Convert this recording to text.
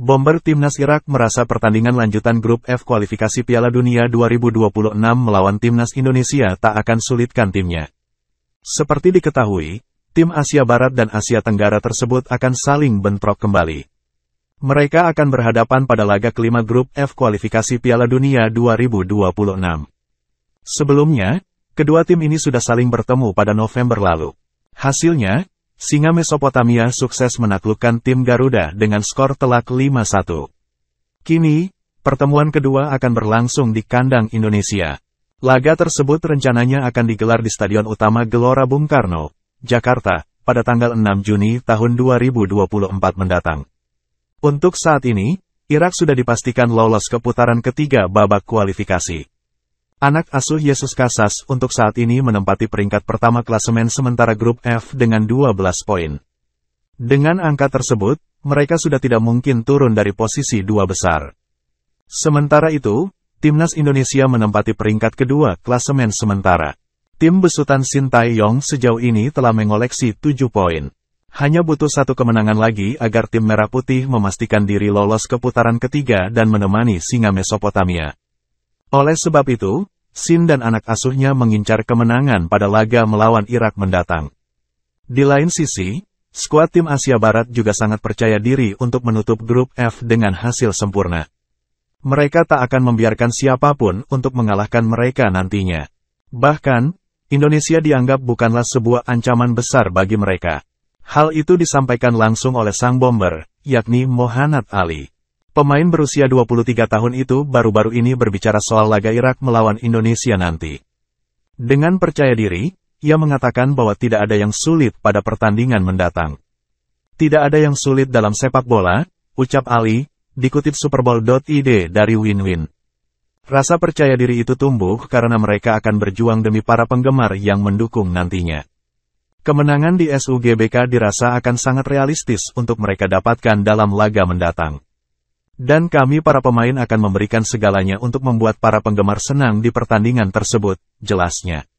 Bomber timnas Irak merasa pertandingan lanjutan grup F kualifikasi Piala Dunia 2026 melawan timnas Indonesia tak akan sulitkan timnya. Seperti diketahui, tim Asia Barat dan Asia Tenggara tersebut akan saling bentrok kembali. Mereka akan berhadapan pada laga kelima grup F kualifikasi Piala Dunia 2026. Sebelumnya, kedua tim ini sudah saling bertemu pada November lalu. Hasilnya, Singa Mesopotamia sukses menaklukkan tim Garuda dengan skor telak 5-1. Kini, pertemuan kedua akan berlangsung di kandang Indonesia. Laga tersebut rencananya akan digelar di Stadion Utama Gelora Bung Karno, Jakarta, pada tanggal 6 Juni tahun 2024 mendatang. Untuk saat ini, Irak sudah dipastikan lolos ke putaran ketiga babak kualifikasi. Anak asuh Yesus Kasas untuk saat ini menempati peringkat pertama klasemen sementara grup F dengan 12 poin. Dengan angka tersebut, mereka sudah tidak mungkin turun dari posisi dua besar. Sementara itu, Timnas Indonesia menempati peringkat kedua klasemen sementara. Tim besutan Shin Tae-yong sejauh ini telah mengoleksi 7 poin. Hanya butuh satu kemenangan lagi agar tim Merah Putih memastikan diri lolos ke putaran ketiga dan menemani Singa Mesopotamia. Oleh sebab itu, Sin dan anak asuhnya mengincar kemenangan pada laga melawan Irak mendatang. Di lain sisi, skuad tim Asia Barat juga sangat percaya diri untuk menutup grup F dengan hasil sempurna. Mereka tak akan membiarkan siapapun untuk mengalahkan mereka nantinya. Bahkan, Indonesia dianggap bukanlah sebuah ancaman besar bagi mereka. Hal itu disampaikan langsung oleh sang bomber, yakni Mohanad Ali. Pemain berusia 23 tahun itu baru-baru ini berbicara soal laga Irak melawan Indonesia nanti. Dengan percaya diri, ia mengatakan bahwa tidak ada yang sulit pada pertandingan mendatang. Tidak ada yang sulit dalam sepak bola, ucap Ali, dikutip Superbowl.id dari Winwin. Rasa percaya diri itu tumbuh karena mereka akan berjuang demi para penggemar yang mendukung nantinya. Kemenangan di SUGBK dirasa akan sangat realistis untuk mereka dapatkan dalam laga mendatang. Dan kami para pemain akan memberikan segalanya untuk membuat para penggemar senang di pertandingan tersebut, jelasnya.